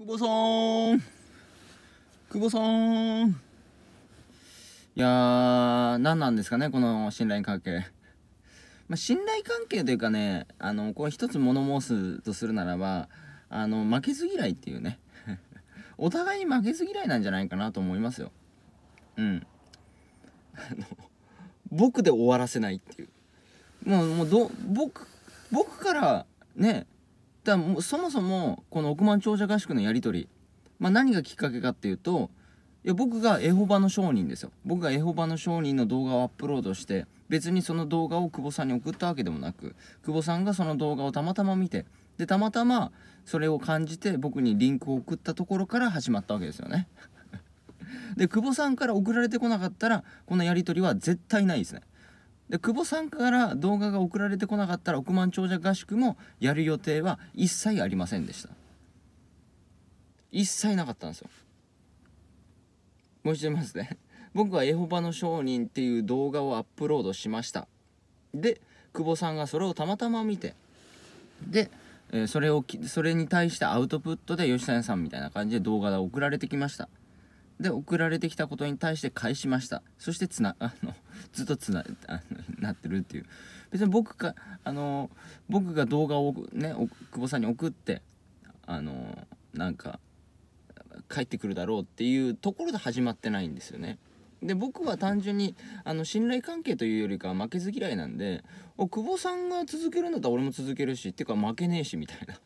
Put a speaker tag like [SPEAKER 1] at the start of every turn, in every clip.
[SPEAKER 1] 久保さん久保さんいやー、何なんですかね、この信頼関係。まあ、信頼関係というかね、あの、これ一つ物申すとするならば、あの、負けず嫌いっていうね。お互いに負けず嫌いなんじゃないかなと思いますよ。うん。あの、僕で終わらせないっていう。もう、もうど、僕、僕から、ね、だもうそもそもこの億万長者合宿のやり取り、まあ、何がきっかけかっていうといや僕がエホバの商人ですよ僕がエホバの商人の動画をアップロードして別にその動画を久保さんに送ったわけでもなく久保さんがその動画をたまたま見てでたまたまそれを感じて僕にリンクを送ったところから始まったわけですよねで久保さんから送られてこなかったらこのやり取りは絶対ないですねで久保さんから動画が送られてこなかったら億万長者合宿もやる予定は一切ありませんでした一切なかったんですよ申し上げますね 僕はエホバの商人っていう動画をアップロードしましたで久保さんがそれをたまたま見てで、えー、それをそれに対してアウトプットで吉谷さんみたいな感じで動画が送られてきましたで送られてきたことに対して返しましたそしてつな あのずっとつなあのなってるっていう別に僕かあの僕が動画をね久保さんに送ってあのなんか帰ってくるだろうっていうところで始まってないんですよねで僕は単純にあの信頼関係というよりかは負けず嫌いなんでお久保さんが続けるんだったら俺も続けるしっていうか負けねえしみたいな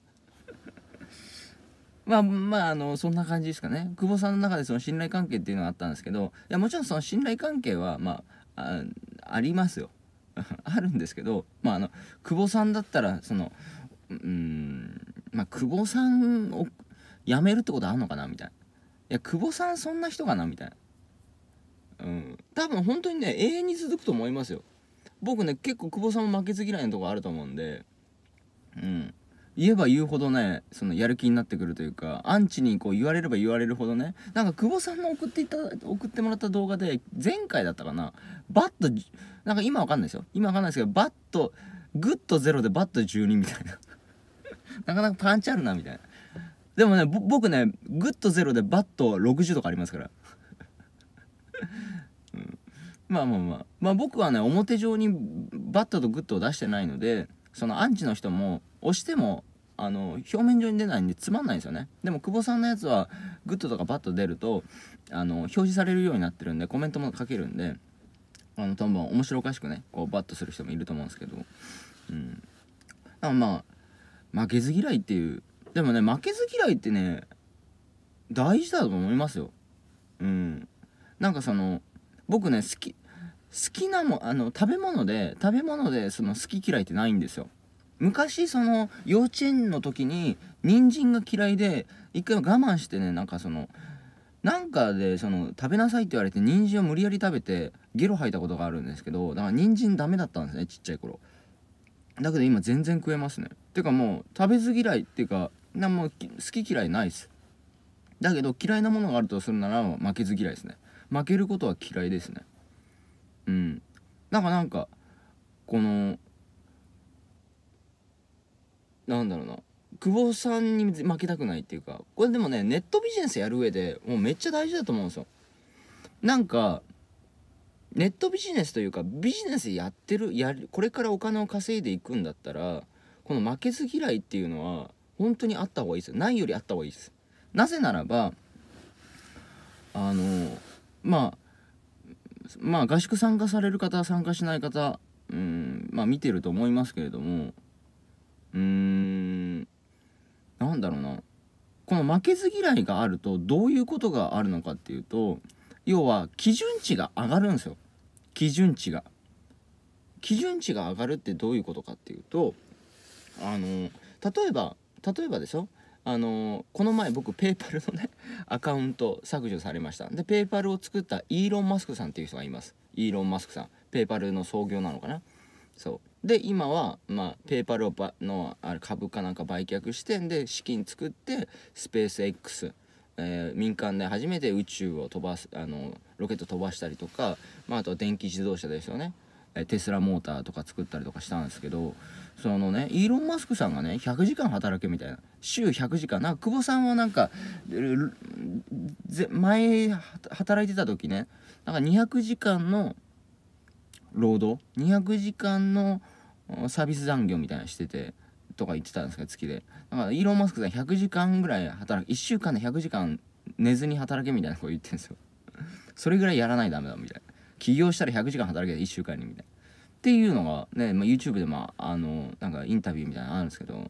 [SPEAKER 1] まあまあ、あの、そんな感じですかね。久保さんの中でその信頼関係っていうのがあったんですけど、いや、もちろんその信頼関係は、まあ、ありますよ。あるんですけど、まあ、あの、久保さんだったら、その、うん、まあ、久保さんを辞めるってことあんのかなみたいな。いや、久保さんそんな人かなみたいな。うん。多分本当にね、永遠に続くと思いますよ。僕ね、結構久保さんも負けず嫌いなとこあると思うんで、うん。言えば言うほどねそのやる気になってくるというかアンチにこう言われれば言われるほどねなんか久保さんの送っていただ送ってもらった動画で前回だったかなバットなんか今わかんないですよ今わかんないですけどバットグッとゼロでバット12みたいな なかなかパンチあるなみたいなでもね僕ねグッとゼロでバット60とかありますから うん、まあまあまあまあ僕はね表上にバットとグッドを出してないのでそのアンチの人も押してもあの表面上に出ないんでつまんないんですよねでも久保さんのやつはグッドとかバッと出るとあの表示されるようになってるんでコメントも書けるんであの多分面白おかしくねこうバッとする人もいると思うんですけどうんまあ負けず嫌いっていうでもね負けず嫌いってね大事だと思いますようんなんかその僕ね好き好きなもあの食べ物で食べ物でその好き嫌いってないんですよ昔その幼稚園の時に人参が嫌いで一回我慢してねなんかそのなんかでその食べなさいって言われて人参を無理やり食べてゲロ吐いたことがあるんですけどだから人参ダメだったんですねちっちゃい頃だけど今全然食えますねてかもう食べず嫌いっていうか何も好き嫌いないですだけど嫌いなものがあるとするなら負けず嫌いですね負けることは嫌いですねうんなんかなんかこのなんだろうな久保さんに負けたくないっていうかこれでもねネットビジネスやる上でもうめっちゃ大事だと思うんですよなんかネットビジネスというかビジネスやってるやこれからお金を稼いでいくんだったらこの負けず嫌いっていうのは本当にあった方がいいですないよりあった方がいいですなぜならばあのまあまあ合宿参加される方参加しない方うんまあ見てると思いますけれどもうーんなんだろうなこの負けず嫌いがあるとどういうことがあるのかっていうと要は基準値が上がるんですよ基準値が。基準値が上がるってどういうことかっていうとあの例えば例えばでしょあのこの前僕ペイパルのねアカウント削除されましたでペイパルを作ったイーロン・マスクさんっていう人がいますイーロン・マスクさんペイパルの創業なのかなそうで今は、まあ、ペーパルをの株価なんか売却してで資金作ってスペース X、えー、民間で初めて宇宙を飛ばすあのロケット飛ばしたりとか、まあ、あとは電気自動車ですよね、えテスラモーターとか作ったりとかしたんですけどそのねイーロン・マスクさんがね100時間働けみたいな週100時間なんか久保さんはなんか前働いてた時ねなんか200時間の労働200時間のサービス残業みたいなしててとか言ってたんですけど月でだからイーロン・マスクさん100時間ぐらい働く1週間で100時間寝ずに働けみたいなこと言ってるんですよそれぐらいやらないとダメだみたいな起業したら100時間働け1週間にみたいなっていうのがね、まあ、YouTube でもあのなんかインタビューみたいなのあるんですけど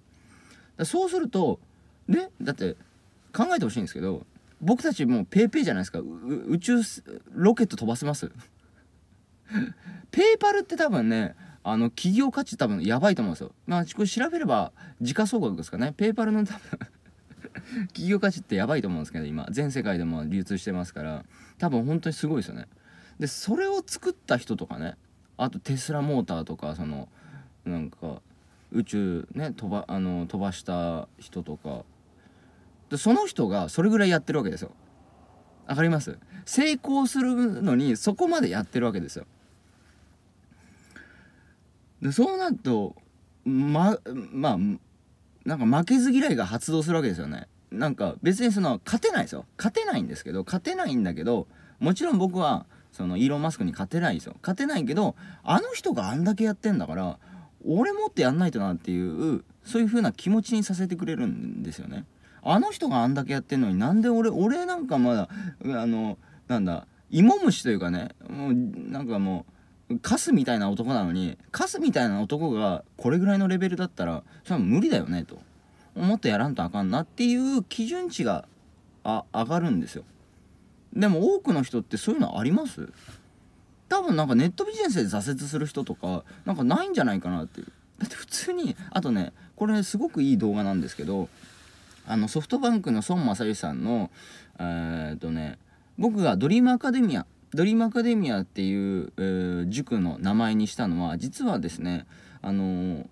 [SPEAKER 1] そうするとねだって考えてほしいんですけど僕たちもうペーペーじゃないですか宇宙ロケット飛ばせますペイパルって多分ね、あの、企業価値多分やばいと思うんですよ。まあ、これ調べれば、時価総額ですかね。ペイパルの多分 企業価値ってやばいと思うんですけど、今、全世界でも流通してますから、多分本当にすごいですよね。で、それを作った人とかね、あとテスラモーターとか、その、なんか、宇宙ね、飛ば、あの、飛ばした人とか、でその人がそれぐらいやってるわけですよ。わかります成功するのにそこまでやってるわけですよ。でそうなるとままあなんか負けず嫌いが発動するわけですよねなんか別にその勝てないですよ勝てないんですけど勝てないんだけどもちろん僕はそのイーロン・マスクに勝てないですよ勝てないけどあの人があんだけやってんだから俺もってやんないとなっていうそういう風な気持ちにさせてくれるんですよねあの人があんだけやってんのになんで俺俺なんかまだあのなんだ芋虫というかねもうなんかもうカスみたいな男なのにカスみたいな男がこれぐらいのレベルだったらそれは無理だよねともっとやらんとあかんなっていう基準値があ上がるんですよでも多くの人ってそういうのあります多分なんかネットビジネスで挫折する人とかなんかないんじゃないかなっていうだって普通にあとねこれすごくいい動画なんですけどあのソフトバンクの孫正義さんのえー、っとね僕がドリームアカデミアドリームアカデミアっていう、えー、塾の名前にしたのは実はですねあのー、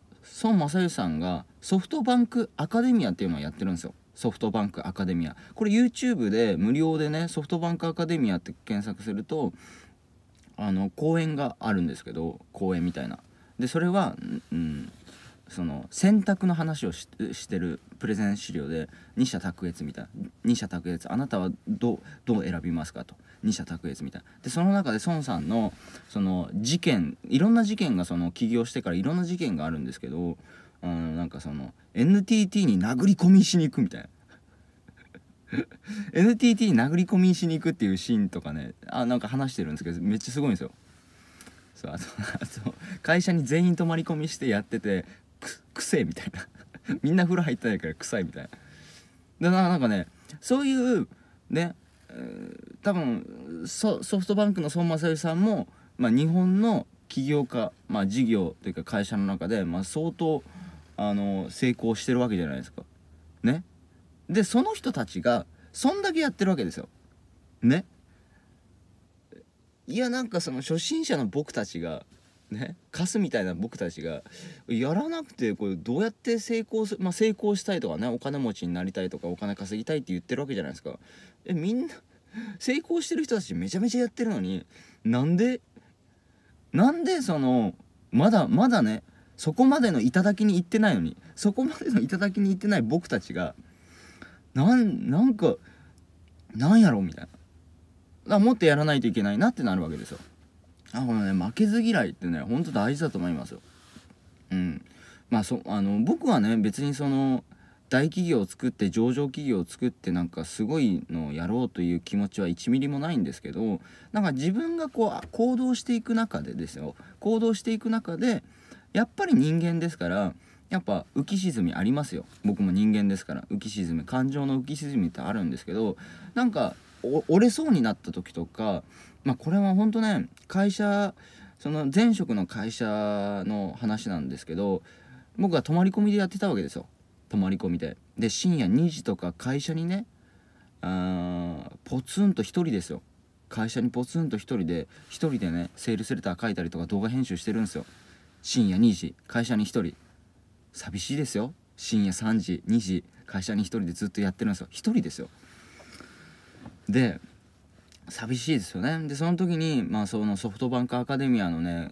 [SPEAKER 1] 孫正義さんがソフトバンクアカデミアっていうのをやってるんですよソフトバンクアカデミアこれ YouTube で無料でねソフトバンクアカデミアって検索するとあの公演があるんですけど公演みたいなでそれはうんその選択の話をしてるプレゼン資料で二者卓越みたいな二者卓越あなたはどうどう選びますかと二者卓越みたいなでその中で孫さんのその事件いろんな事件がその起業してからいろんな事件があるんですけどうん、なんかその NTT に殴り込みしに行くみたいな NTT に殴り込みしに行くっていうシーンとかねあなんか話してるんですけどめっちゃすごいんですよ。そうあと会社に全員泊まり込みしてやっててく癖みたいな みんな風呂入ってないから臭いみたいな。からなんかねそういうね、えー、多分ソフトバンクの孫正義さんも、まあ、日本の起業家、まあ、事業というか会社の中で、まあ、相当あの成功してるわけじゃないですか。ねでその人たちがそんだけやってるわけですよ。ねいやなんかその初心者の僕たちがねカスみたいな僕たちがやらなくてこれどうやって成功す、まあ、成功したいとかねお金持ちになりたいとかお金稼ぎたいって言ってるわけじゃないですかえみんな成功してる人たちめちゃめちゃやってるのになんでなんでそのまだまだねそこまでの頂に行ってないのにそこまでの頂に行ってない僕たちがなんなんかなんやろみたいなだからもっとやらないといけないなってなるわけですよあこのね負けず嫌いってねほんと大事だと思いますよ。うんまあそあの僕はね別にその大企業を作って上場企業を作ってなんかすごいのをやろうという気持ちは1ミリもないんですけどなんか自分がこう行動していく中でですよ行動していく中でやっぱり人間ですからやっぱ浮き沈みありますよ僕も人間ですから浮き沈み感情の浮き沈みってあるんですけどなんか折れそうになった時とかまあ、これは本当ね会社その前職の会社の話なんですけど僕は泊まり込みでやってたわけですよ泊まり込みでで深夜2時とか会社にねあポツンと1人ですよ会社にポツンと1人で1人でねセールスレター書いたりとか動画編集してるんですよ深夜2時会社に1人寂しいですよ深夜3時2時会社に1人でずっとやってるんですよ1人ですよで寂しいですよねでその時に、まあ、そのソフトバンクアカデミアのね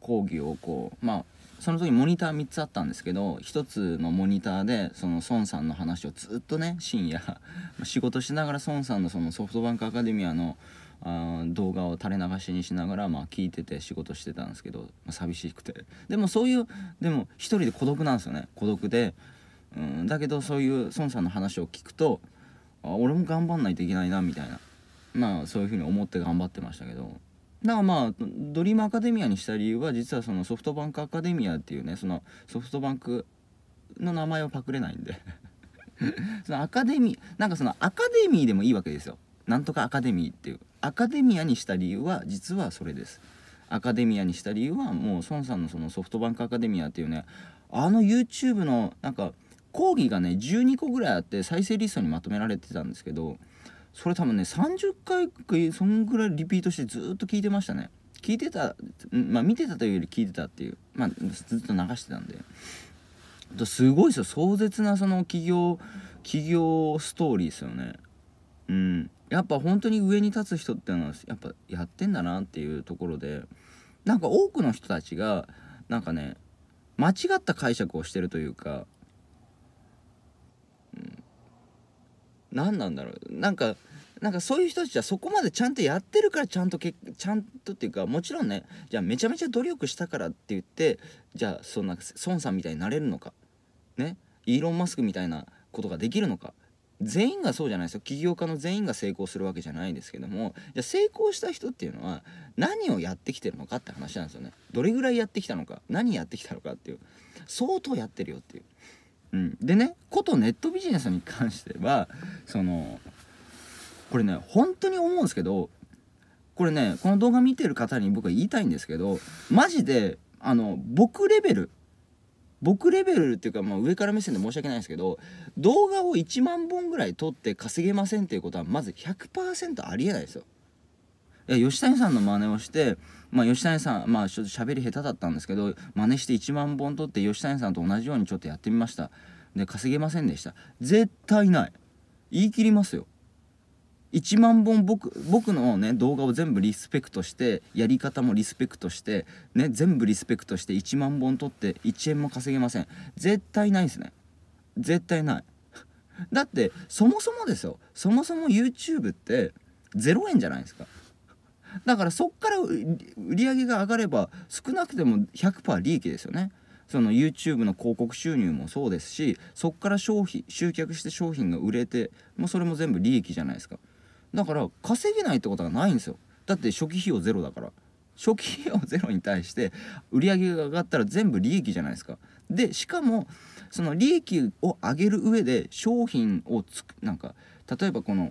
[SPEAKER 1] 講義をこうまあその時モニター3つあったんですけど1つのモニターでその孫さんの話をずっとね深夜 仕事しながら孫さんのそのソフトバンクアカデミアのあ動画を垂れ流しにしながらまあ聞いてて仕事してたんですけど、まあ、寂しくてでもそういうでも一人で孤独なんですよね孤独でうんだけどそういう孫さんの話を聞くとあ俺も頑張んないといけないなみたいなまあそういうふうに思って頑張ってましたけどだからまあドリームアカデミアにした理由は実はそのソフトバンクアカデミアっていうねそのソフトバンクの名前をパクれないんで そのアカデミーなんかそのアカデミーでもいいわけですよなんとかアカデミーっていうアカデミアにした理由は実はそれですアカデミアにした理由はもう孫さんのそのソフトバンクアカデミアっていうねあの YouTube のなんか講義がね12個ぐらいあって再生リストにまとめられてたんですけどそれ多分ね30回そんぐらいリピートしてずっと聞いてましたね聞いてたまあ見てたというより聞いてたっていうまあずっと流してたんですごいですよ壮絶なその企業企業ストーリーですよねうんやっぱ本当に上に立つ人っていうのはやっぱやってんだなっていうところでなんか多くの人たちがなんかね間違った解釈をしてるというか何なんだろうなんかなんかそういう人たちはそこまでちゃんとやってるからちゃんとけちゃんとっていうかもちろんねじゃあめちゃめちゃ努力したからって言ってじゃあそんな孫さんみたいになれるのかねイーロン・マスクみたいなことができるのか全員がそうじゃないですよ起業家の全員が成功するわけじゃないんですけどもじゃ成功した人っていうのは何をやってきてるのかって話なんですよねどれぐらいやってきたのか何やってきたのかっていう相当やってるよっていううん、でねことネットビジネスに関してはそのこれね本当に思うんですけどこれねこの動画見てる方に僕は言いたいんですけどマジであの僕レベル僕レベルっていうか、まあ、上から目線で申し訳ないんですけど動画を1万本ぐらい撮って稼げませんっていうことはまず100%ありえないですよ。吉谷さんの真似をしてまあ、吉谷さん、まあ、ちょっと喋り下手だったんですけど真似して1万本取って吉谷さんと同じようにちょっとやってみましたで稼げませんでした絶対ない言い切りますよ1万本僕僕のね動画を全部リスペクトしてやり方もリスペクトしてね全部リスペクトして1万本取って1円も稼げません絶対ないですね絶対ないだってそもそもですよそもそも YouTube って0円じゃないですかだからそっから売り上げが上がれば少なくても100%利益ですよねその YouTube の広告収入もそうですしそっから商品集客して商品が売れてもうそれも全部利益じゃないですかだから稼げないってことはないんですよだって初期費用ゼロだから初期費用ゼロに対して売り上げが上がったら全部利益じゃないですかでしかもその利益を上げる上で商品をつくなんか例えばこの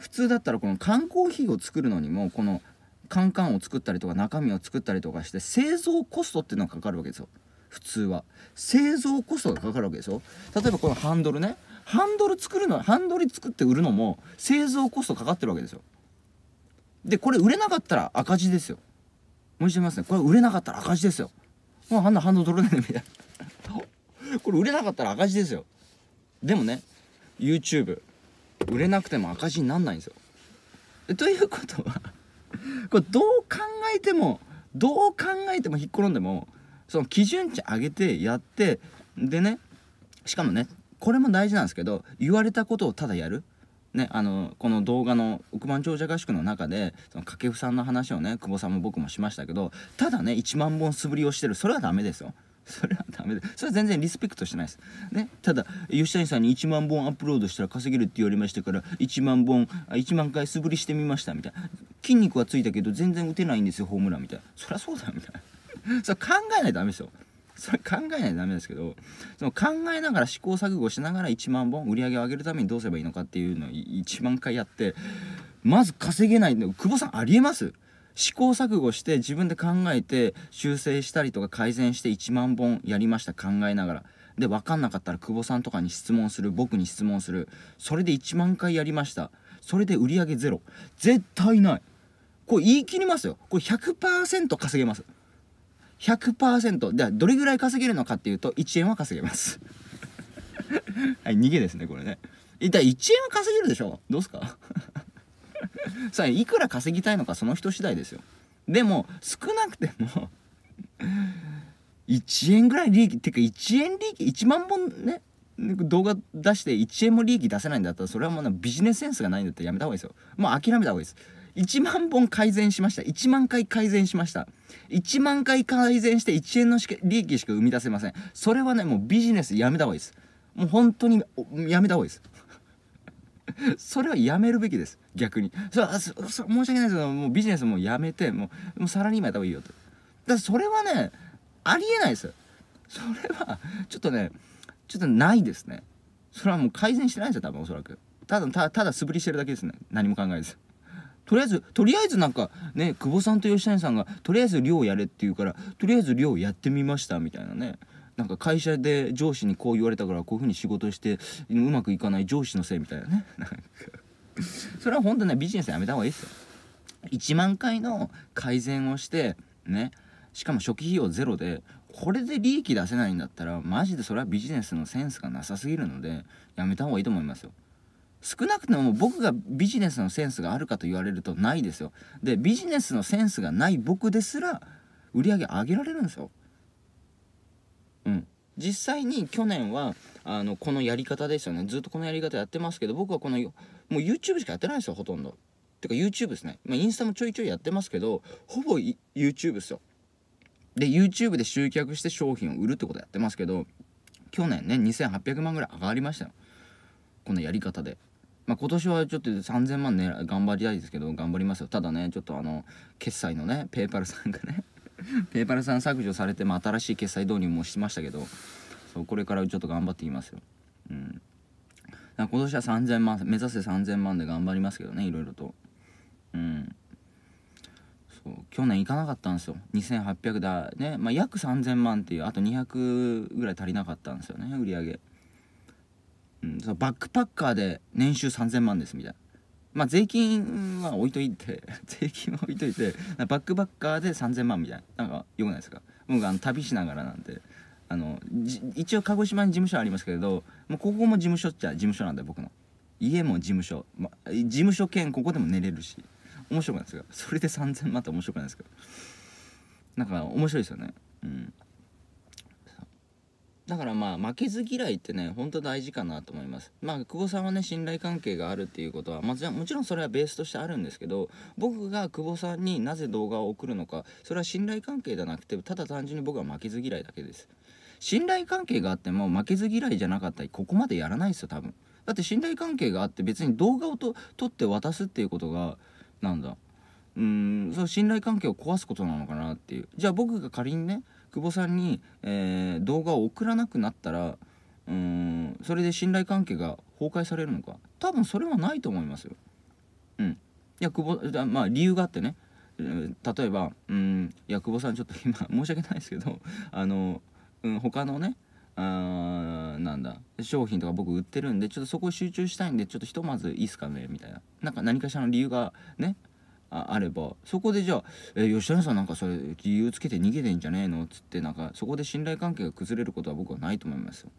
[SPEAKER 1] 普通だったらこの缶コーヒーを作るのにもこの缶缶を作ったりとか中身を作ったりとかして製造コストっていうのがかかるわけですよ普通は製造コストがかかるわけでしょ例えばこのハンドルねハンドル作るのハンドル作って売るのも製造コストかかってるわけですよでこれ売れなかったら赤字ですよもう一度ますねこれ売れなかったら赤字ですよもうあんなハンドル取れないみたいなこれ売れなかったら赤字ですよでもね YouTube 売れなくても赤字になんないんですよ。ということは これどう考えてもどう考えても引っ転んでもその基準値上げてやってでねしかもねこれも大事なんですけど言われたことをただやる。ね、あのこの動画の億万長者合宿の中でその掛布さんの話をね久保さんも僕もしましたけどただね1万本素振りをしてるそれはダメですよ。それはダメだそれは全然リスペクトしてないです、ね、ただ吉谷さんに1万本アップロードしたら稼げるって言われましたから1万本1万回素振りしてみましたみたいな筋肉はついたけど全然打てないんですよホームランみたいなそりゃそうだみたいな それ考えないとダメですよそれ考えないとダメですけどその考えながら試行錯誤しながら1万本売り上げを上げるためにどうすればいいのかっていうのを1万回やってまず稼げないの久保さんありえます試行錯誤して自分で考えて修正したりとか改善して1万本やりました考えながらで分かんなかったら久保さんとかに質問する僕に質問するそれで1万回やりましたそれで売り上げゼロ絶対ないこれ言い切りますよこれ100%稼げます100%でどれぐらい稼げるのかっていうと1円は稼げます はい逃げですねこれね一体1円は稼げるでしょどうすか されいくら稼ぎたいのかその人次第ですよでも少なくても1 円ぐらい利益ってか1円利益1万本ね動画出して1円も利益出せないんだったらそれはもうビジネスセンスがないんだったらやめた方がいいですよもう諦めた方がいいです1万本改善しました1万回改善しました1万回改善して1円の利益しか生み出せませんそれはねもうビジネスやめた方がいいですもう本当にやめた方がいいです それはやめるべきです逆にそそそ申し訳ないですけどもうビジネスもやめてもうもうサラリーマンやった方がいいよとだからそれはねありえないですそれはちょっとねちょっとないですねそれはもう改善してないですよ多分おそらくただたただ素振りしてるだけですね何も考えずとりあえずとりあえずなんかね久保さんと吉谷さんがとりあえず量やれって言うからとりあえず量やってみましたみたいなねなんか会社で上司にこう言われたからこういうふうに仕事してうまくいかない上司のせいみたいなねなんか それは本当ねビジネスやめた方がいいですよ1万回の改善をしてねしかも初期費用ゼロでこれで利益出せないんだったらマジでそれはビジネスのセンスがなさすぎるのでやめた方がいいと思いますよ少なくとも僕がビジネスのセンスがあるかと言われるとないですよでビジネスのセンスがない僕ですら売り上げ上げられるんですようん実際に去年はあのこのやり方ですよねずっとこのやり方やってますけど僕はこのもう YouTube しかやってないんですよほとんどてか YouTube ですね、まあ、インスタもちょいちょいやってますけどほぼ YouTube ですよで YouTube で集客して商品を売るってことやってますけど去年ね2800万ぐらい上がりましたよこのやり方で。まあ、今年はちょっと3000万ね頑張りたいですけど頑張りますよただねちょっとあの決済のねペーパルさんがね ペーパルさん削除されて、ま新しい決済導入もしましたけどそうこれからちょっと頑張っていきますようん今年は3000万目指せ3000万で頑張りますけどねいろいろとうんそう去年行かなかったんですよ2800だねまあ約3000万っていうあと200ぐらい足りなかったんですよね売り上げ、うん、そバックパッカーで年収3000万ですみたいなまあ税金は置いといて 税金は置いといてバックバッカーで3000万みたいななんかよくないですか僕あの旅しながらなんであの一応鹿児島に事務所ありますけれどもうここも事務所っちゃ事務所なんで僕の家も事務所、ま、事務所兼ここでも寝れるし面白くないですかそれで3000万って面白くないですかなんか面白いですよねだからまあ負けず嫌いってねほんと大事かなと思いますまあ久保さんはね信頼関係があるっていうことは、まあ、もちろんそれはベースとしてあるんですけど僕が久保さんになぜ動画を送るのかそれは信頼関係じゃなくてただ単純に僕は負けず嫌いだけです信頼関係があっても負けず嫌いじゃなかったりここまでやらないですよ多分だって信頼関係があって別に動画をと撮って渡すっていうことがなんだうーんその信頼関係を壊すことなのかなっていうじゃあ僕が仮にね久保さんに、えー、動画を送らなくなったらうーんそれで信頼関係が崩壊されるのか多分それはないと思いますよ。うん、いや久保あまあ理由があってね例えばうんいや久保さんちょっと今申し訳ないですけどあの、うん、他のねあーなんだ商品とか僕売ってるんでちょっとそこ集中したいんでちょっとひとまずいいっすかねみたいななんか何かしらの理由がねあればそこでじゃあ「え吉谷さんなんかそれ理由つけて逃げてんじゃねえの?」っつってなんかそこで信頼関係が崩れることは僕はないと思いますよ。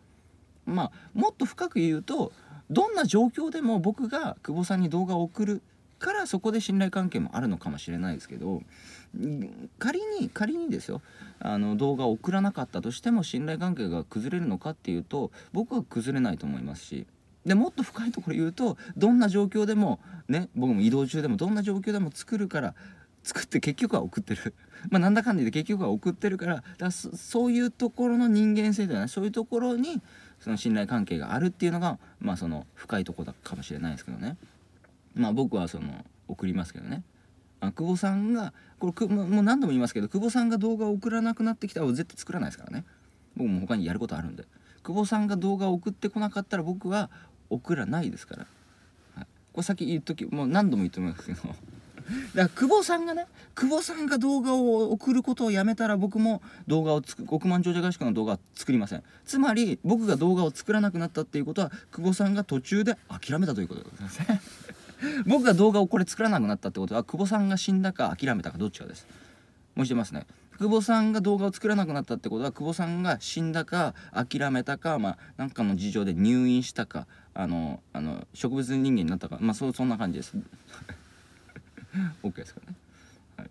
[SPEAKER 1] まあもっと深く言うとどんな状況でも僕が久保さんに動画を送るからそこで信頼関係もあるのかもしれないですけど仮に仮にですよあの動画を送らなかったとしても信頼関係が崩れるのかっていうと僕は崩れないと思いますしでもっと深いところ言うとどんな状況でもね僕も移動中でもどんな状況でも作るから作って結局は送ってる まあなんだかんだ言結局は送ってるからだそういうところの人間性というのはそういうところにその信頼関係があるっていうのがまあその深いとこだかもしれないですけどねまあ僕はその送りますけどね。あ久保さんがこれもう何度も言いますけど久保さんが動画を送らなくなってきたら絶対作らないですからね僕も他にやることあるんで久保さんが動画を送ってこなかったら僕はオクラないですから、はい、これ先言っときもう何度も言ってますけど だから久保さんがね久保さんが動画を送ることをやめたら僕も動画をつく億万長者合宿の動画は作りませんつまり僕が動画を作らなくなったっていうことは久保さんが途中で諦めたということでございますね 僕が動画をこれ作らなくなったってことは久保さんが死んだか諦めたかどっちかですもうしてますね久保さんが動画を作らなくなったってことは久保さんが死んだか諦めたかまあなんかの事情で入院したかあのあの植物人間になったかまあそそんな感じです OK ですかね、はい、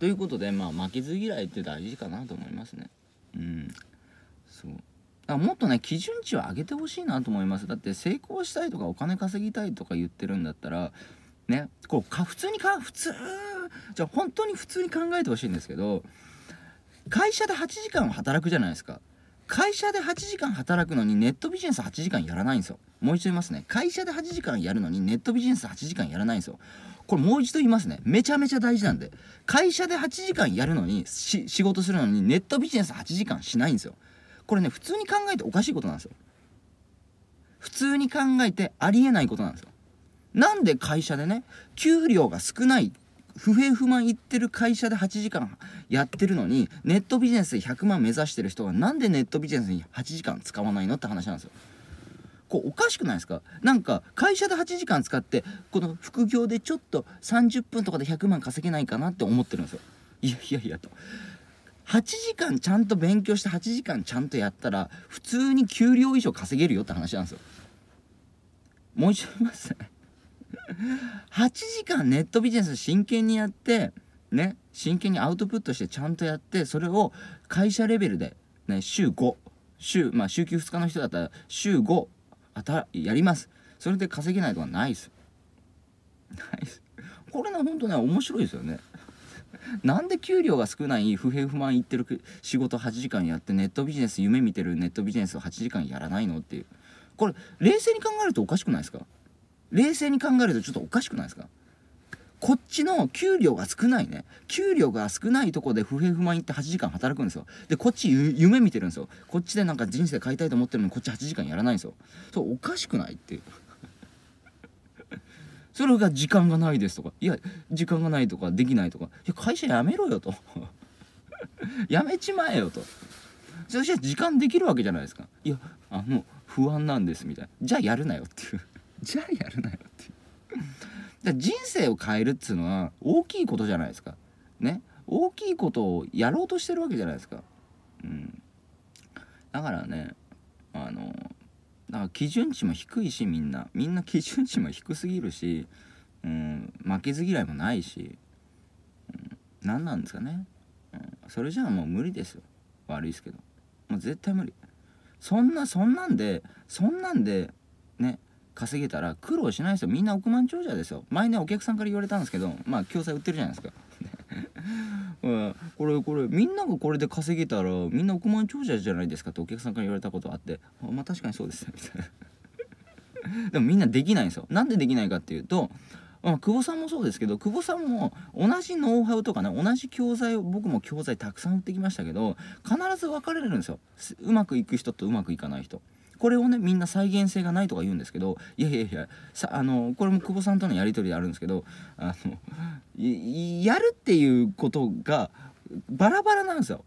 [SPEAKER 1] ということでまあ負けず嫌いって大事かなと思いますねうんそうもっとね基準値を上げてほしいなと思いますだって成功したいとかお金稼ぎたいとか言ってるんだったらねこうか普通にか普通じゃあ本当に普通に考えてほしいんですけど会社で8時間働くじゃないですか会社で8時間働くのにネットビジネス8時間やらないんですよもう一度言いますね会社で8時間やるのにネットビジネス8時間やらないんですよこれもう一度言いますねめちゃめちゃ大事なんで会社で8時間やるのに仕事するのにネットビジネス8時間しないんですよこれね普通に考えておかしいことなんですよ普通に考えてありえないことなんですよなんで会社でね給料が少ない不平不満言ってる会社で8時間やってるのにネットビジネスで100万目指してる人がなんでネットビジネスに8時間使わないのって話なんですよ。こうおかしくないですかなんか会社で8時間使ってこの副業でちょっと30分とかで100万稼げないかなって思ってるんですよ。いやいやいやと。8時間ちゃんと勉強して8時間ちゃんとやったら普通に給料以上稼げるよって話なんですよ。もう一度言いますね。8時間ネットビジネス真剣にやってね真剣にアウトプットしてちゃんとやってそれを会社レベルで、ね、週5週まあ週休2日の人だったら週5あたやりますそれで稼げないとかないですないっすこれねほんとね面白いですよねなんで給料が少ない不平不満言ってる仕事8時間やってネットビジネス夢見てるネットビジネスを8時間やらないのっていうこれ冷静に考えるとおかしくないですか冷静に考えるとちょっとおかしくないですかこっちの給料が少ないね。給料が少ないとこで不平不満言って8時間働くんですよ。で、こっち夢見てるんですよ。こっちでなんか人生変えたいと思ってるのにこっち8時間やらないんですよ。そう、おかしくないっていう。それが時間がないですとか、いや、時間がないとか、できないとか、いや、会社辞めろよと。や めちまえよと。そしたら時間できるわけじゃないですか。いや、あの、不安なんですみたいな。じゃあやるなよっていう。じゃあやるなよってだ人生を変えるっつうのは大きいことじゃないですかね大きいことをやろうとしてるわけじゃないですかうんだからねあのだから基準値も低いしみんなみんな基準値も低すぎるし、うん、負けず嫌いもないし、うん、何なんですかね、うん、それじゃあもう無理ですよ悪いですけどもう絶対無理そんなそんなんでそんなんでね稼げたら苦労しないですよみんな億万長者ですよ前ねお客さんから言われたんですけどまあ共済売ってるじゃないですか うん、これこれみんながこれで稼げたらみんな億万長者じゃないですかってお客さんから言われたことあってまあ確かにそうですみたいなでもみんなできないんですよなんでできないかっていうとまあ、久保さんもそうですけど久保さんも同じノウハウとかね同じ教材を僕も教材たくさん売ってきましたけど必ず分かれるんですようまくいく人とうまくいかない人これをねみんな再現性がないとか言うんですけどいやいやいやさあのこれも久保さんとのやり取りであるんですけどあのやるっていうことがバラバラなんですよ。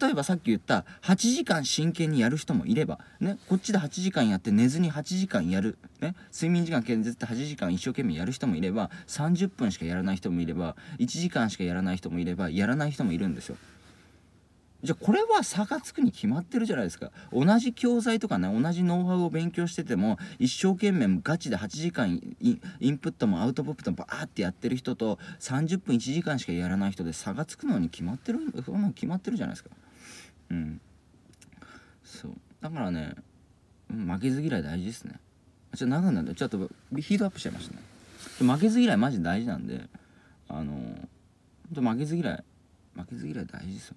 [SPEAKER 1] 例えばさっき言った8時間真剣にやる人もいれば、ね、こっちで8時間やって寝ずに8時間やる、ね、睡眠時間削って8時間一生懸命やる人もいれば30分しかやらない人もいれば1時間しかやらない人もいればやらない人もいるんですよ。じゃこれは差がつくに決まってるじゃないですか同じ教材とかね同じノウハウを勉強してても一生懸命ガチで8時間インプットもアウトプットもバーってやってる人と30分1時間しかやらない人で差がつくのに決まってるそんなの決まってるじゃないですかうんそうだからね負けず嫌い大事ですねちょっと長なんちょっとヒートアップしちゃいましたね負けず嫌いマジ大事なんであのー、ほんと負けず嫌い負けず嫌い大事ですよ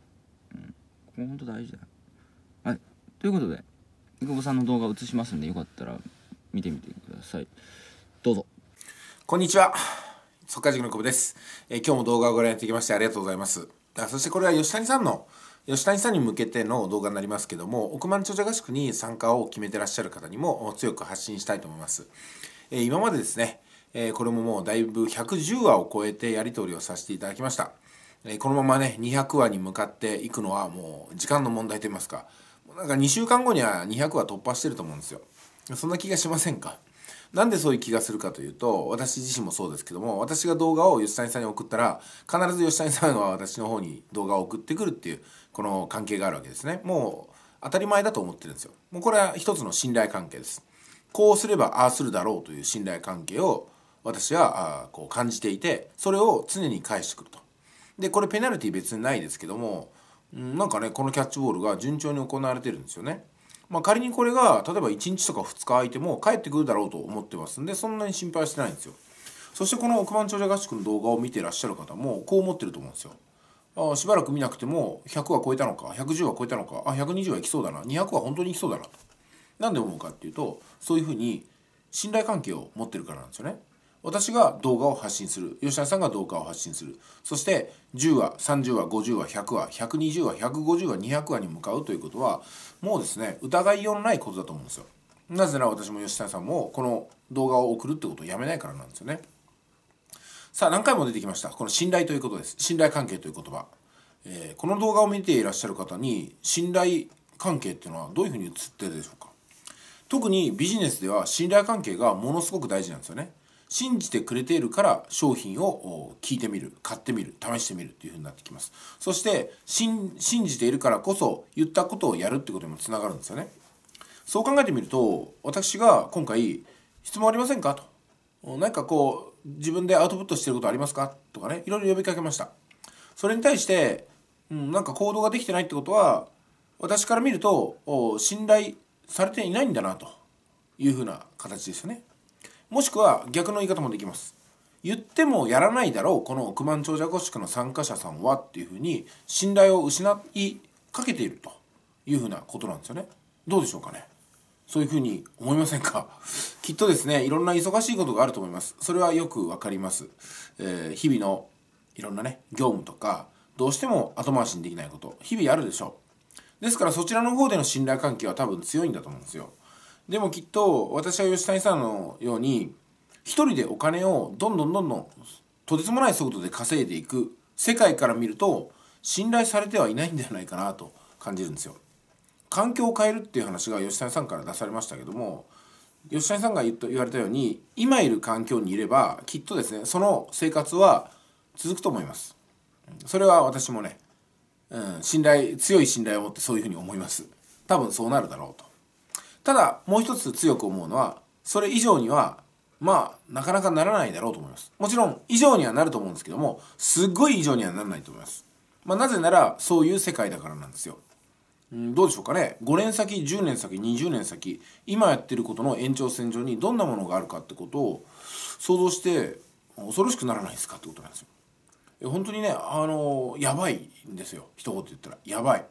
[SPEAKER 1] これほんと大事だはいということで久保さんの動画を映しますんでよかったら見てみてください
[SPEAKER 2] どうぞこんにちは速稼塾の久保です、えー、今日も動画をご覧いただきましてありがとうございますあそしてこれは吉谷さんの吉谷さんに向けての動画になりますけども億万長者合宿に参加を決めてらっしゃる方にも強く発信したいと思います、えー、今までですねえこれももうだいぶ110話を超えてやり取りをさせていただきました。このままね200話に向かっていくのはもう時間の問題といいますかなんか2週間後には200話突破してると思うんですよそんな気がしませんかなんでそういう気がするかというと私自身もそうですけども私が動画を吉谷さんに送ったら必ず吉谷さんは私の方に動画を送ってくるっていうこの関係があるわけですねもう当たり前だと思ってるんですよもうこれは一つの信頼関係ですこうすればああするだろうという信頼関係を私はあこう感じていてそれを常に返してくるとでこれペナルティ別にないですけども、うん、なんかねこのキャッチボールが順調に行われてるんですよね。まあ、仮にこれが例えば1日とか2日空いても帰ってくるだろうと思ってますんでそんなに心配してないんですよ。そしてこの億万長者合宿の動画を見てらっしゃる方もこう思ってると思うんですよ。あしばらく見なくても100は超えたのか110は超えたのかあ120はいきそうだな200は本当にいきそうだなと。なんで思うかっていうとそういうふうに信頼関係を持ってるからなんですよね。私が動画を発信する吉田さんが動画を発信するそして10話30話50話100話120話150話200話に向かうということはもうですね疑いようのないことだと思うんですよなぜなら私も吉田さんもこの動画を送るってことをやめないからなんですよねさあ何回も出てきましたこの信頼ということです信頼関係という言葉、えー、この動画を見ていらっしゃる方に信頼関係っていうのはどういうふうに映ってるでしょうか特にビジネスでは信頼関係がものすごく大事なんですよね信じてくれているから商品を聞いてみる買ってみる試してみるっていうふうになってきますそしてしん信じているからこそ言ったことをやるってことにもつながるんですよねそう考えてみると私が今回「質問ありませんか?」と何かこう自分でアウトプットしてることありますかとかねいろいろ呼びかけましたそれに対して、うん、なんか行動ができてないってことは私から見ると信頼されていないんだなというふうな形ですよね。もしくは逆の言い方もできます言ってもやらないだろうこの億万長者合宿の参加者さんはっていうふうに信頼を失いかけているというふうなことなんですよねどうでしょうかねそういうふうに思いませんか きっとですねいろんな忙しいことがあると思いますそれはよくわかります、えー、日々のいろんなね業務とかどうしても後回しにできないこと日々あるでしょうですからそちらの方での信頼関係は多分強いんだと思うんですよでもきっと私は吉谷さんのように一人でお金をどんどんどんどんとてつもない速度で稼いでいく世界から見ると信頼されてはいないんじゃないかなと感じるんですよ。環境を変えるっていう話が吉谷さんから出されましたけども吉谷さんが言言われたように今いる環境にいればきっとですねその生活は続くと思います。それは私もね、うん、信頼強い信頼を持ってそういうふうに思います。多分そうなるだろうと。ただもう一つ強く思うのはそれ以上にはまあなかなかならないだろうと思いますもちろん以上にはなると思うんですけどもすっごい以上にはならないと思います、まあ、なぜならそういう世界だからなんですよどうでしょうかね5年先10年先20年先今やってることの延長線上にどんなものがあるかってことを想像して恐ろしくならないですかってことなんですよ。本当にねあのやばいんですよ一言言ったらやばい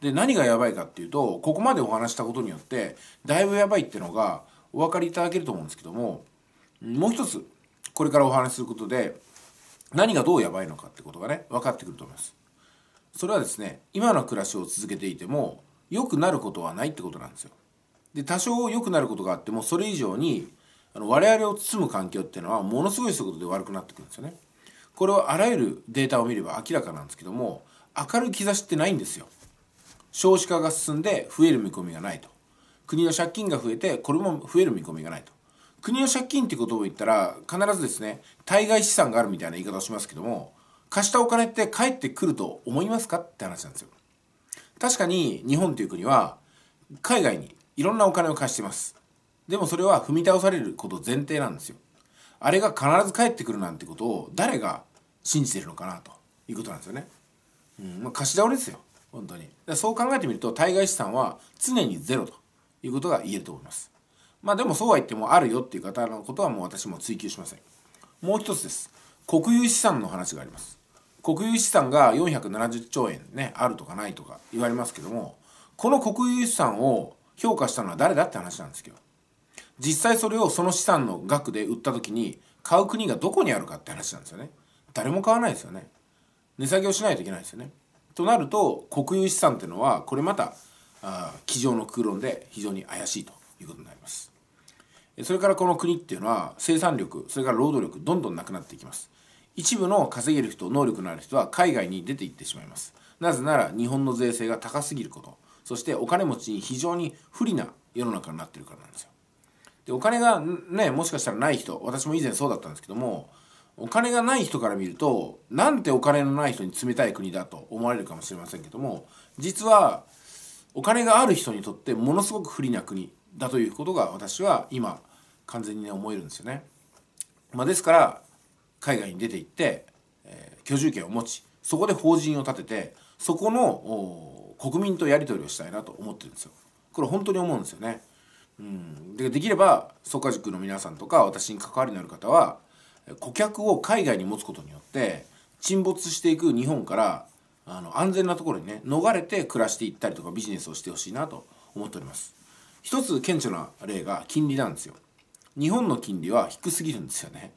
[SPEAKER 2] で何がやばいかっていうとここまでお話したことによってだいぶやばいってのがお分かりいただけると思うんですけどももう一つこれからお話しすることで何がどうやばいのかってことがね分かってくると思います。それはですね今の暮らしを続けていても良くなることはないってことなんですよ。で多少良くなることがあってもそれ以上にあの我々を包む環境っていうのはものすごい速度で悪くなってくるんですよね。これはあらゆるデータを見れば明らかなんですけども明るい兆しってないんですよ。少子化が進んで増える見込みがないと国の借金が増えてこれも増える見込みがないと国の借金ってことを言ったら必ずですね対外資産があるみたいな言い方をしますけども貸したお金って返ってくると思いますかって話なんですよ確かに日本という国は海外にいろんなお金を貸してますでもそれは踏み倒されること前提なんですよあれが必ず返ってくるなんてことを誰が信じてるのかなということなんですよね、うんまあ、貸し倒れですよ本当にそう考えてみると対外資産は常にゼロということが言えると思いますまあでもそうは言ってもあるよっていう方のことはもう私も追求しませんもう一つです国有資産の話があります国有資産が470兆円ねあるとかないとか言われますけどもこの国有資産を評価したのは誰だって話なんですけど実際それをその資産の額で売った時に買う国がどこにあるかって話なんですよね誰も買わないですよね値下げをしないといけないですよねとなると国有資産というのはこれまた机上の空論で非常に怪しいということになります。それからこの国っていうのは生産力それから労働力どんどんなくなっていきます。一部の稼げる人能力のある人は海外に出て行ってしまいます。なぜなら日本の税制が高すぎることそしてお金持ちに非常に不利な世の中になってるからなんですよ。でお金がねもしかしたらない人私も以前そうだったんですけどもお金がない人から見るとなんてお金のない人に冷たい国だと思われるかもしれませんけども実はお金がある人にとってものすごく不利な国だということが私は今完全にね思えるんですよね。まあ、ですから海外に出て行って、えー、居住権を持ちそこで法人を立ててそこの国民とやり取りをしたいなと思ってるんですよ。これ本当に思うんですよね。うん、でできれば創価塾の皆さんとか私に関わりのある方は顧客を海外に持つことによって沈没していく日本からあの安全なところにね逃れて暮らしていったりとかビジネスをしてほしいなと思っております一つ顕著な例が金利なんですよ日本の金利は低すぎるんですよね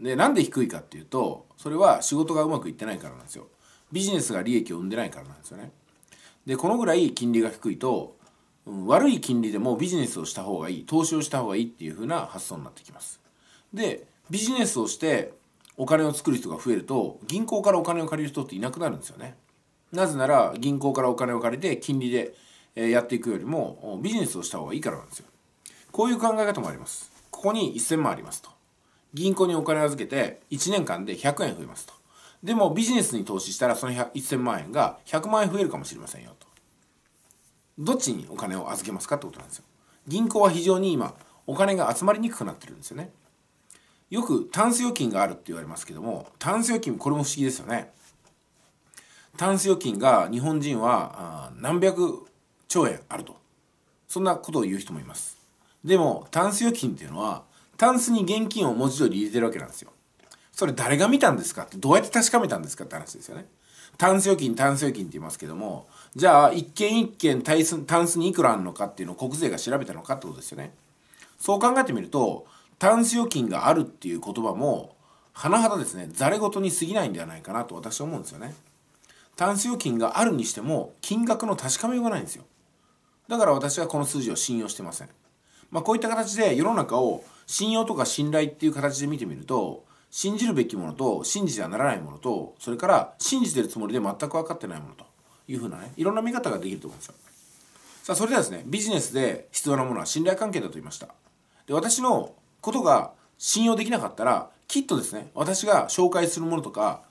[SPEAKER 2] でなんで低いかっていうとそれは仕事がうまくいってないからなんですよビジネスが利益を生んでないからなんですよねでこのぐらい金利が低いと、うん、悪い金利でもビジネスをした方がいい投資をした方がいいっていう風な発想になってきますでビジネスをしてお金を作る人が増えると銀行からお金を借りる人っていなくなるんですよね。なぜなら銀行からお金を借りて金利でやっていくよりもビジネスをした方がいいからなんですよ。こういう考え方もあります。ここに1000万ありますと。銀行にお金を預けて1年間で100円増えますと。でもビジネスに投資したらその1000万円が100万円増えるかもしれませんよと。どっちにお金を預けますかってことなんですよ。銀行は非常に今お金が集まりにくくなってるんですよね。よくタンス預金があるって言われますけども、タンス預金、これも不思議ですよね。タンス預金が日本人は何百兆円あると。そんなことを言う人もいます。でも、タンス預金っていうのは、タンスに現金を文字通り入れてるわけなんですよ。それ誰が見たんですかって、どうやって確かめたんですかって話ですよね。タンス預金、タンス預金って言いますけども、じゃあ、一件一件タンスにいくらあるのかっていうのを国税が調べたのかってことですよね。そう考えてみると、タンス預金があるっていう言葉も甚だですねざれ言に過ぎないんではないかなと私は思うんですよね。タンス預金があるにしても金額の確かめようがないんですよ。だから私はこの数字を信用してません。まあ、こういった形で世の中を信用とか信頼っていう形で見てみると信じるべきものと信じてはならないものとそれから信じてるつもりで全く分かってないものというふうなねいろんな見方ができると思うんですよ。さあそれではですねビジネスで必要なものは信頼関係だと言いました。で私のことが信用できなかったらきっとですね私が紹介するものとか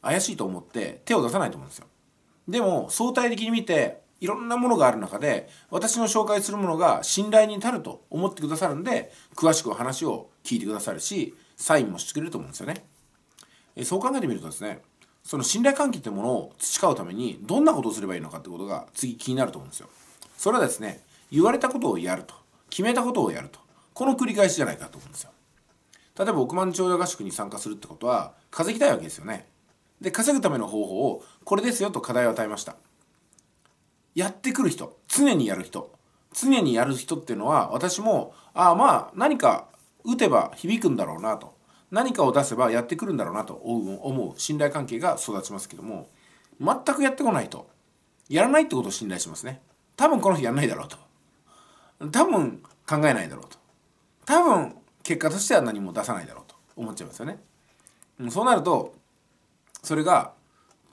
[SPEAKER 2] 怪しいと思って手を出さないと思うんですよでも相対的に見ていろんなものがある中で私の紹介するものが信頼に足ると思ってくださるんで詳しく話を聞いてくださるしサインもしてくれると思うんですよねえそう考えてみるとですねその信頼関係ってものを培うためにどんなことをすればいいのかってことが次気になると思うんですよそれはですね言われたことをやると決めたことをやるとこの繰り返しじゃないかと思うんですよ例えば億万長者合宿に参加するってことは稼ぎたいわけですよねで稼ぐための方法をこれですよと課題を与えましたやってくる人常にやる人常にやる人っていうのは私もああまあ何か打てば響くんだろうなと何かを出せばやってくるんだろうなと思う信頼関係が育ちますけども全くやってこないとやらないってことを信頼しますね多分この人やんないだろうと多分考えないだろうと多分結果としては何も出さないだろうと思っちゃいますよね。うん、そうなるとそれが、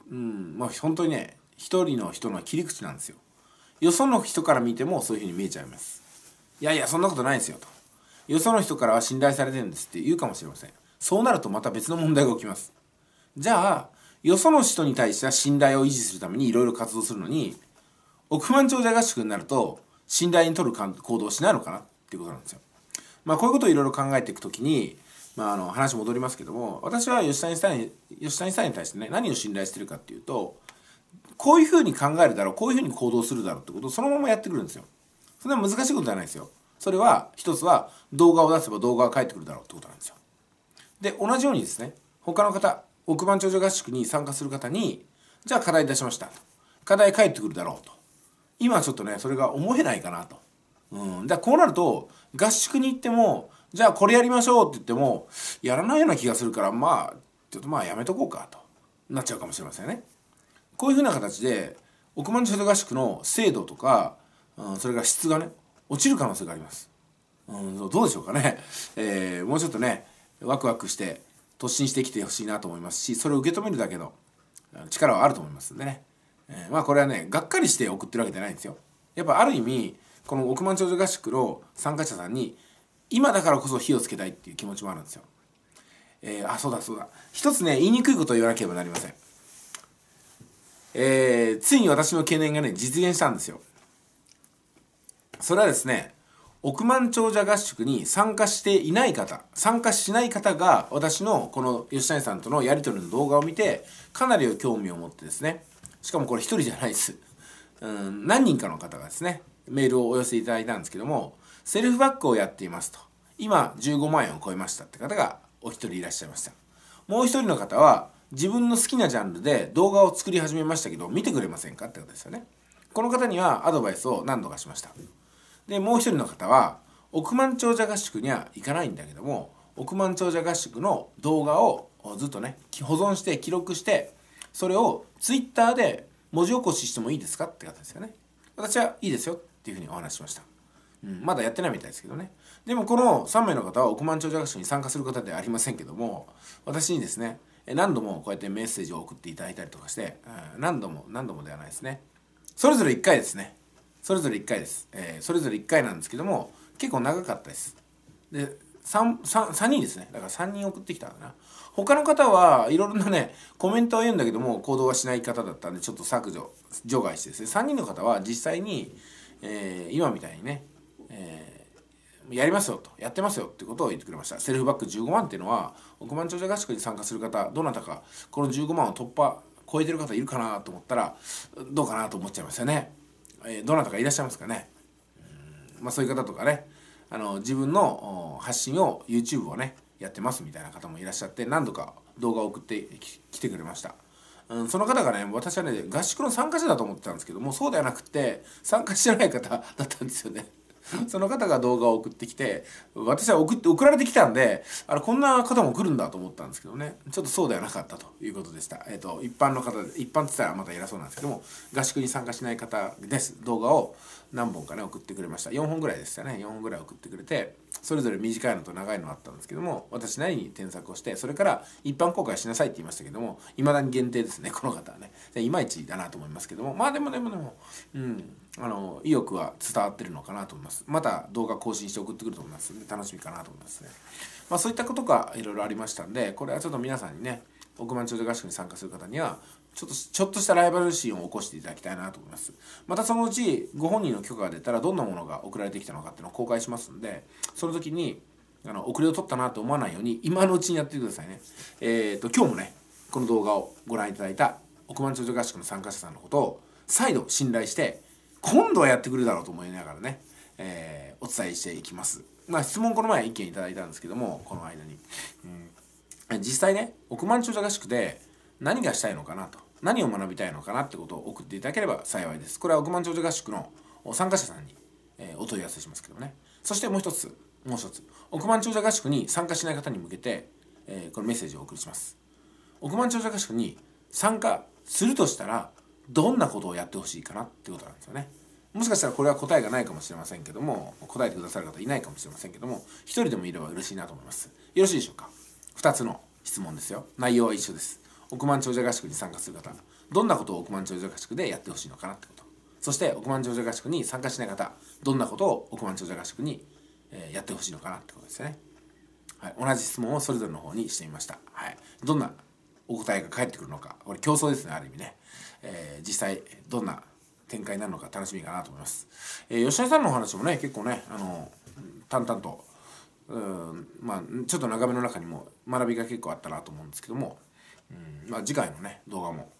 [SPEAKER 2] うんまあ、本当にね一人の人の切り口なんですよ。よその人から見てもそういうふうに見えちゃいます。いやいやそんなことないですよと。よその人からは信頼されてるんですって言うかもしれません。そうなるとまた別の問題が起きます。じゃあよその人に対しては信頼を維持するためにいろいろ活動するのに億万長者合宿になると信頼に取る行動をしないのかなっていうことなんですよ。まあ、こういうことをいろいろ考えていくときに、まあ、あの話戻りますけども私は吉谷さんに吉谷さに対してね何を信頼してるかっていうとこういうふうに考えるだろうこういうふうに行動するだろうってことをそのままやってくるんですよ。そんな難しいことじゃないですよ。それは一つは動画を出せば動画が返ってくるだろうってことなんですよ。で同じようにですね他の方億万長者合宿に参加する方にじゃあ課題出しました課題返ってくるだろうと今ちょっとねそれが思えないかなとうん、だこうなると合宿に行ってもじゃあこれやりましょうって言ってもやらないような気がするからまあちょっとまあやめとこうかとなっちゃうかもしれませんね。こういうふうな形で億万長者合宿の精度とか、うん、それから質がね落ちる可能性があります。うん、どうでしょうかね、えー、もうちょっとねワクワクして突進してきてほしいなと思いますしそれを受け止めるだけの力はあると思いますんでね、えー、まあこれはねがっかりして送ってるわけじゃないんですよ。やっぱある意味この億万長者合宿の参加者さんに今だからこそ火をつけたいっていう気持ちもあるんですよ。えー、あそうだそうだ一つね言いにくいことを言わなければなりません。えー、ついに私の懸念がね実現したんですよ。それはですね億万長者合宿に参加していない方参加しない方が私のこの吉谷さんとのやり取りの動画を見てかなり興味を持ってですねしかもこれ一人じゃないです、うん、何人かの方がですねメールをお寄せいただいたんですけども、セルフバックをやっていますと。今、15万円を超えましたって方がお一人いらっしゃいました。もう一人の方は、自分の好きなジャンルで動画を作り始めましたけど、見てくれませんかってことですよね。この方にはアドバイスを何度かしました。で、もう一人の方は、億万長者合宿には行かないんだけども、億万長者合宿の動画をずっとね、保存して記録して、それを twitter で文字起こししてもいいですかって方ですよね。私はいいですよ。っていうふうにお話ししました。うん、まだやってないみたいですけどね。でもこの3名の方は億万長者学習に参加する方ではありませんけども、私にですね、何度もこうやってメッセージを送っていただいたりとかして、何度も何度もではないですね。それぞれ1回ですね。それぞれ1回です。えー、それぞれ1回なんですけども、結構長かったです。で、3, 3, 3人ですね。だから3人送ってきたかな。他の方はいろいろなね、コメントは言うんだけども、行動はしない方だったんで、ちょっと削除、除外してですね、3人の方は実際に、えー、今みたいにね、えー、やりますよとやってますよってことを言ってくれましたセルフバック15万っていうのは億万長者合宿に参加する方どなたかこの15万を突破超えてる方いるかなと思ったらどうかなと思っちゃいましたね、えー、どなたかいらっしゃいますかねまあ、そういう方とかねあの自分の発信を YouTube をねやってますみたいな方もいらっしゃって何度か動画を送ってきてくれましたうん、その方がね私はね合宿の参加者だと思ってたんですけどもそうではなくて参加してない方 だったんですよね。その方が動画を送ってきて私は送って送られてきたんであれこんな方も来るんだと思ったんですけどねちょっとそうではなかったということでした、えーと、と一般の方一般って言ったらまた偉そうなんですけども合宿に参加しない方です動画を何本かね送ってくれました4本ぐらいでしたね4本ぐらい送ってくれてそれぞれ短いのと長いのあったんですけども私なりに添削をしてそれから一般公開しなさいって言いましたけどもいまだに限定ですねこの方はねいまいちだなと思いますけどもまあでもでもでもうんあの意欲は伝わってるのかなと思いますまた動画更新して送ってくると思いますんで楽しみかなと思いますねまあそういったことがいろいろありましたんでこれはちょっと皆さんにね億万長者合宿に参加する方にはちょっと、ちょっとしたライバル心を起こしていただきたいなと思います。またそのうち、ご本人の許可が出たら、どんなものが送られてきたのかっていうのを公開しますんで、その時に、あの、遅れを取ったなと思わないように、今のうちにやってくださいね。えっ、ー、と、今日もね、この動画をご覧いただいた、億万長者合宿の参加者さんのことを、再度信頼して、今度はやってくるだろうと思いながらね、えー、お伝えしていきます。まあ、質問この前意見いただいたんですけども、この間に。うん、実際ね、億万長者合宿で、何がしたいのかなと何を学びたいのかなってことを送っていただければ幸いですこれは億万長者合宿の参加者さんに、えお問い合わせしますけどねそしてもう一つもう一つ億万長者合宿に参加しない方に向けて、えこのメッセージをお送りします億万長者合宿に参加するとしたらどんなことをやってほしいかなってことなんですよねもしかしたらこれは答えがないかもしれませんけども答えてくださる方いないかもしれませんけども一人でもいれば嬉しいなと思いますよろしいでしょうか2つの質問ですよ内容は一緒です億万長者合宿に参加する方どんなことを億万長者合宿でやってほしいのかなってことそして億万長者合宿に参加しない方どんなことを億万長者合宿にやってほしいのかなってことですね、はい、同じ質問をそれぞれの方にしてみました、はい、どんなお答えが返ってくるのかこれ競争ですねある意味ね、えー、実際どんな展開なのか楽しみかなと思います、えー、吉田さんのお話もね結構ねあの淡々とうんまあちょっと長めの中にも学びが結構あったなと思うんですけどもうんまあ、次回のね動画も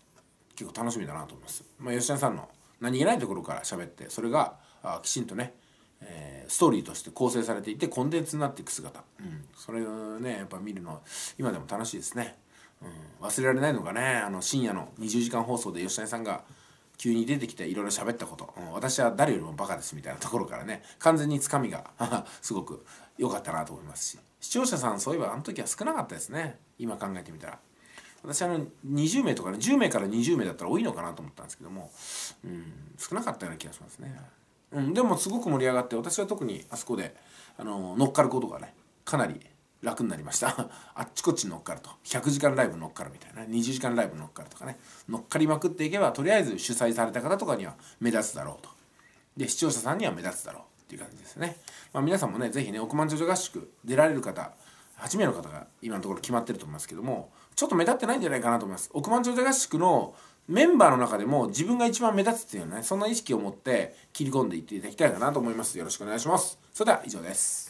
[SPEAKER 2] 結構楽しみだなと思います、まあ、吉田さんの何気ないところから喋ってそれがあきちんとね、えー、ストーリーとして構成されていてコンテンツになっていく姿、うん、それをねやっぱ見るの今でも楽しいですね、うん、忘れられないのがねあの深夜の20時間放送で吉谷さんが急に出てきていろいろ喋ったこと、うん、私は誰よりもバカですみたいなところからね完全につかみが すごく良かったなと思いますし視聴者さんそういえばあの時は少なかったですね今考えてみたら。私あの20名とかね10名から20名だったら多いのかなと思ったんですけども、うん、少なかったような気がしますね、うん、でもすごく盛り上がって私は特にあそこであの乗っかることがねかなり楽になりました あっちこっち乗っかると100時間ライブ乗っかるみたいな20時間ライブ乗っかるとかね乗っかりまくっていけばとりあえず主催された方とかには目立つだろうとで視聴者さんには目立つだろうっていう感じですね、まあ、皆さんもね是非ね億万長者合宿出られる方8名の方が今のところ決まってると思いますけどもちょっと目立ってないんじゃないかなと思います億万長者合宿のメンバーの中でも自分が一番目立つっていうねそんな意識を持って切り込んでいっていただきたいかなと思いますよろしくお願いしますそれでは以上です